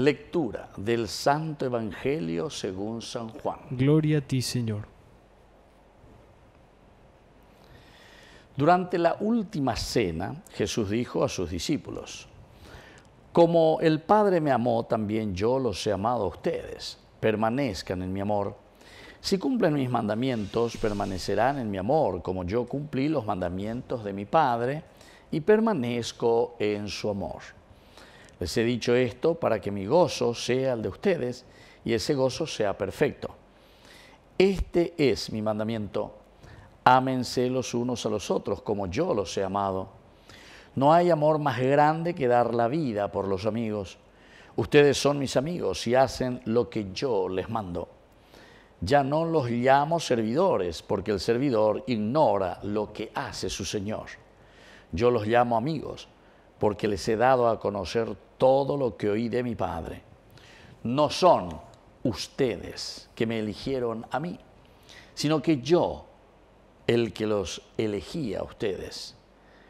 Lectura del Santo Evangelio según San Juan. Gloria a ti, Señor. Durante la última cena, Jesús dijo a sus discípulos, Como el Padre me amó, también yo los he amado a ustedes. Permanezcan en mi amor. Si cumplen mis mandamientos, permanecerán en mi amor, como yo cumplí los mandamientos de mi Padre y permanezco en su amor. Les he dicho esto para que mi gozo sea el de ustedes y ese gozo sea perfecto. Este es mi mandamiento. Ámense los unos a los otros como yo los he amado. No hay amor más grande que dar la vida por los amigos. Ustedes son mis amigos y hacen lo que yo les mando. Ya no los llamo servidores porque el servidor ignora lo que hace su Señor. Yo los llamo amigos porque les he dado a conocer todo lo que oí de mi Padre. No son ustedes que me eligieron a mí, sino que yo, el que los elegí a ustedes,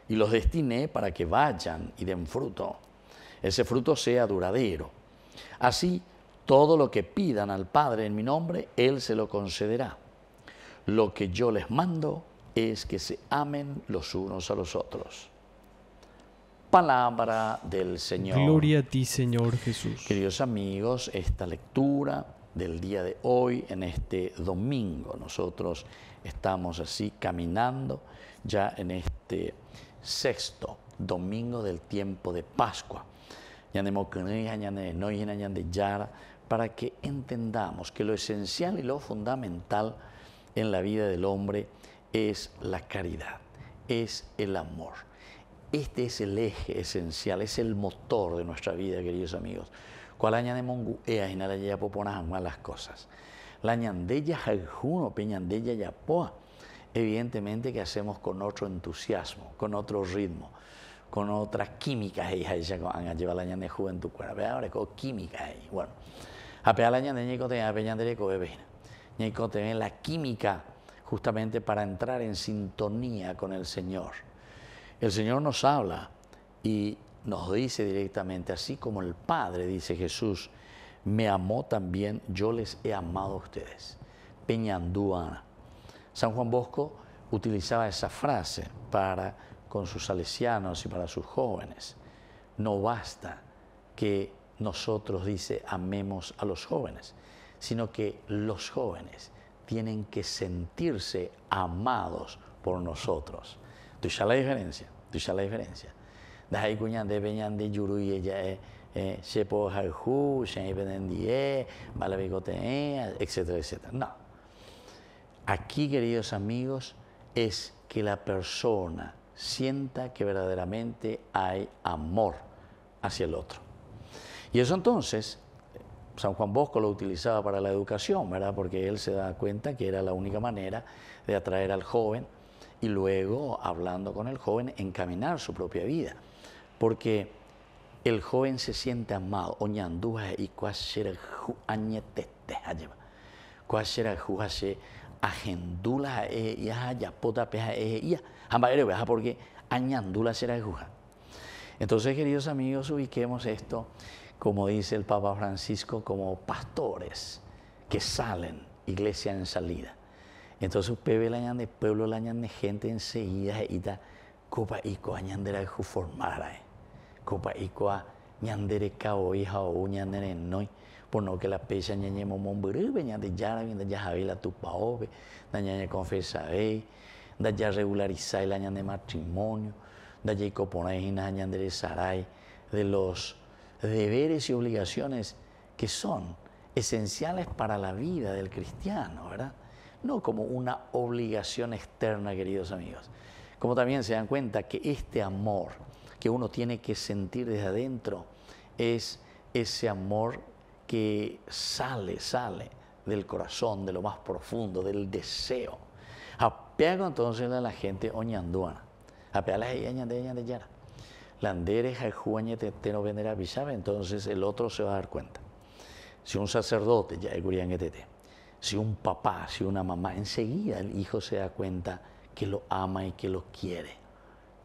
y los destiné para que vayan y den fruto. Ese fruto sea duradero. Así, todo lo que pidan al Padre en mi nombre, Él se lo concederá. Lo que yo les mando es que se amen los unos a los otros palabra del Señor. Gloria a ti, Señor Jesús. Queridos amigos, esta lectura del día de hoy, en este domingo, nosotros estamos así caminando ya en este sexto domingo del tiempo de Pascua. Para que entendamos que lo esencial y lo fundamental en la vida del hombre es la caridad, es el amor este es el eje esencial, es el motor de nuestra vida, queridos amigos. año de Mongu, ea, inalaya, poponama, las cosas. La ñandella peñan peñandella yapoa. Evidentemente que hacemos con otro entusiasmo, con otro ritmo, con otra química, ella, ella, han lleva la ñande juventud, ahora, con química, ahí. Bueno, apea la ñande, ñicote, apeñandere, cobebena. ñicote, la química justamente para entrar en sintonía con el Señor el Señor nos habla y nos dice directamente, así como el Padre, dice Jesús, me amó también, yo les he amado a ustedes. Peñandúa. San Juan Bosco utilizaba esa frase para con sus salesianos y para sus jóvenes. No basta que nosotros, dice, amemos a los jóvenes, sino que los jóvenes tienen que sentirse amados por nosotros. Tú ya la diferencia, tú ya la diferencia. de etcétera, etcétera. No. Aquí, queridos amigos, es que la persona sienta que verdaderamente hay amor hacia el otro. Y eso entonces, San Juan Bosco lo utilizaba para la educación, ¿verdad? Porque él se da cuenta que era la única manera de atraer al joven y luego, hablando con el joven, encaminar su propia vida. Porque el joven se siente amado. Oñandúa y agendula porque Entonces, queridos amigos, ubiquemos esto, como dice el Papa Francisco, como pastores que salen, iglesia en salida. Entonces usted la de pueblo, la de gente enseguida, y da copa y coa ñandera formara, eh. copa y coa ñandere cao hija o ñandere noi, por no que la pecha ñañe momón burube, ñande yara, ñande ya javela tupaobe, da ñañe confesabe, da ya regularizar la ñande matrimonio, da ya icoponai hina ñandere sarai, de los deberes y obligaciones que son esenciales para la vida del cristiano, ¿verdad? no como una obligación externa, queridos amigos. Como también se dan cuenta que este amor que uno tiene que sentir desde adentro es ese amor que sale, sale del corazón, de lo más profundo, del deseo. Apeago entonces a la gente oñanduana. Apeala a ella, Landeres, no venera, entonces el otro se va a dar cuenta. Si un sacerdote, ya, el si un papá, si una mamá, enseguida el hijo se da cuenta que lo ama y que lo quiere,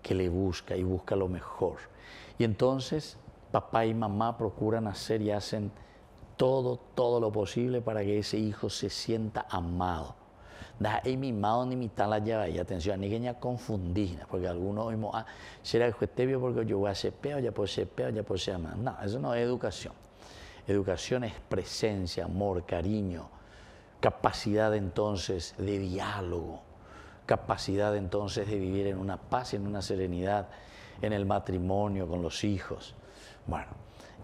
que le busca y busca lo mejor. Y entonces papá y mamá procuran hacer y hacen todo, todo lo posible para que ese hijo se sienta amado. Da y mimado ni mitad la llave. Y atención, ni que ya confundida, porque algunos oímos, ah, será que porque yo voy a ser peor, ya por ser peor, ya por ser amado. No, eso no es educación. Educación es presencia, amor, cariño, capacidad entonces de diálogo, capacidad entonces de vivir en una paz, en una serenidad, en el matrimonio, con los hijos. Bueno,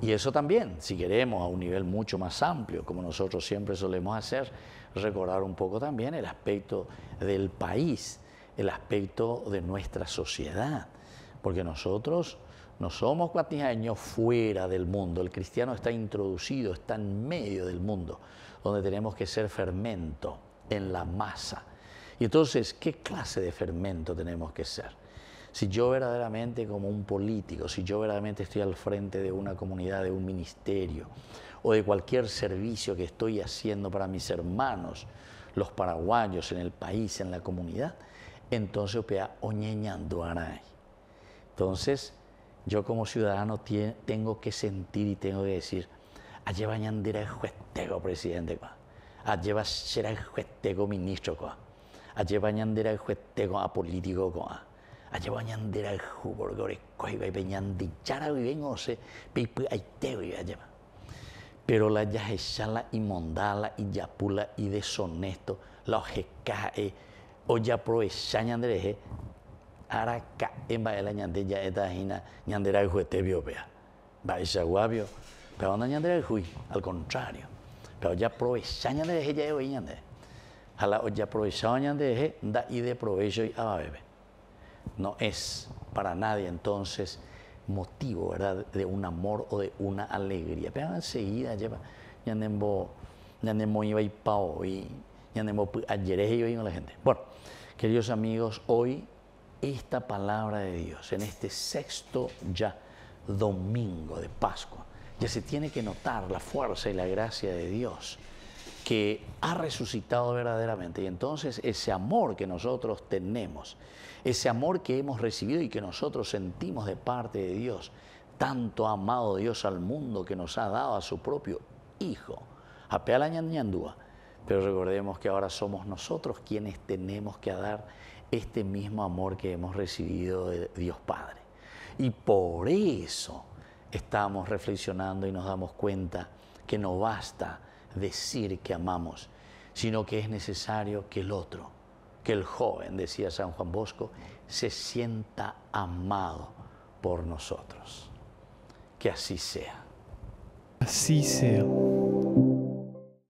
y eso también, si queremos, a un nivel mucho más amplio, como nosotros siempre solemos hacer, recordar un poco también el aspecto del país, el aspecto de nuestra sociedad, porque nosotros no somos años fuera del mundo. El cristiano está introducido, está en medio del mundo, donde tenemos que ser fermento en la masa. Y entonces, ¿qué clase de fermento tenemos que ser? Si yo verdaderamente como un político, si yo verdaderamente estoy al frente de una comunidad, de un ministerio o de cualquier servicio que estoy haciendo para mis hermanos, los paraguayos en el país, en la comunidad, entonces opea a nadie. Entonces, yo como ciudadano tengo que sentir y tengo que decir, allí va a tengo presidente, allí va juez, tengo ministro, allí va a tego, a político, allí va a jubor gore, coiba y peñandi, chara vivengo se, pipi aiteo y allí Pero la yajechala y mondala y yapula y deshonesto, la ojecae, o ya proechañan andeje araka embaela ñande yaeta hina pero guabio pero pea onda ñanderayhui al contrario pero ya pea ojaprovecha ñanderehe jaevoi ñande a la oyaprovechado da y de provecho y ababepe no es para nadie entonces motivo ¿verdad? de un amor o de una alegría pero enseguida lleva ñandembo ñandembo iba y pao y ñandembo ayer y con la gente bueno queridos amigos hoy esta palabra de Dios en este sexto ya domingo de Pascua. Ya se tiene que notar la fuerza y la gracia de Dios que ha resucitado verdaderamente. Y entonces ese amor que nosotros tenemos, ese amor que hemos recibido y que nosotros sentimos de parte de Dios, tanto ha amado Dios al mundo que nos ha dado a su propio Hijo. a Peala ñandúa. Pero recordemos que ahora somos nosotros quienes tenemos que dar este mismo amor que hemos recibido de Dios Padre. Y por eso estamos reflexionando y nos damos cuenta que no basta decir que amamos, sino que es necesario que el otro, que el joven, decía San Juan Bosco, se sienta amado por nosotros. Que así sea. Así sea.